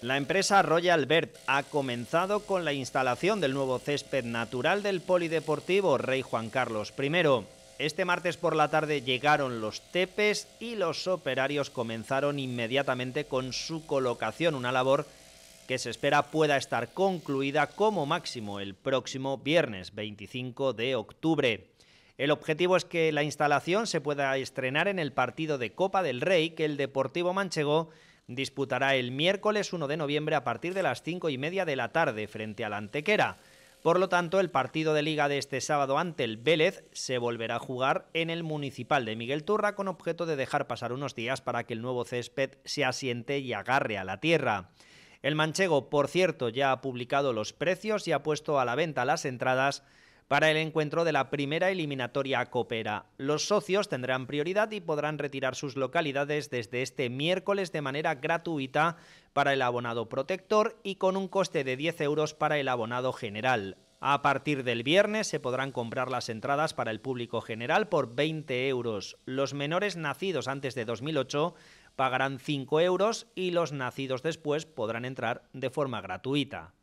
La empresa Royal Bert ha comenzado con la instalación del nuevo césped natural del Polideportivo Rey Juan Carlos I. Este martes por la tarde llegaron los tepes y los operarios comenzaron inmediatamente con su colocación, una labor que se espera pueda estar concluida como máximo el próximo viernes 25 de octubre. El objetivo es que la instalación se pueda estrenar en el partido de Copa del Rey que el Deportivo Manchego disputará el miércoles 1 de noviembre a partir de las 5 y media de la tarde frente a la Antequera. Por lo tanto, el partido de liga de este sábado ante el Vélez se volverá a jugar en el municipal de Miguel Turra con objeto de dejar pasar unos días para que el nuevo césped se asiente y agarre a la tierra. El manchego, por cierto, ya ha publicado los precios y ha puesto a la venta las entradas para el encuentro de la primera eliminatoria Copera. Los socios tendrán prioridad y podrán retirar sus localidades desde este miércoles de manera gratuita para el abonado protector y con un coste de 10 euros para el abonado general. A partir del viernes se podrán comprar las entradas para el público general por 20 euros. Los menores nacidos antes de 2008 pagarán 5 euros y los nacidos después podrán entrar de forma gratuita.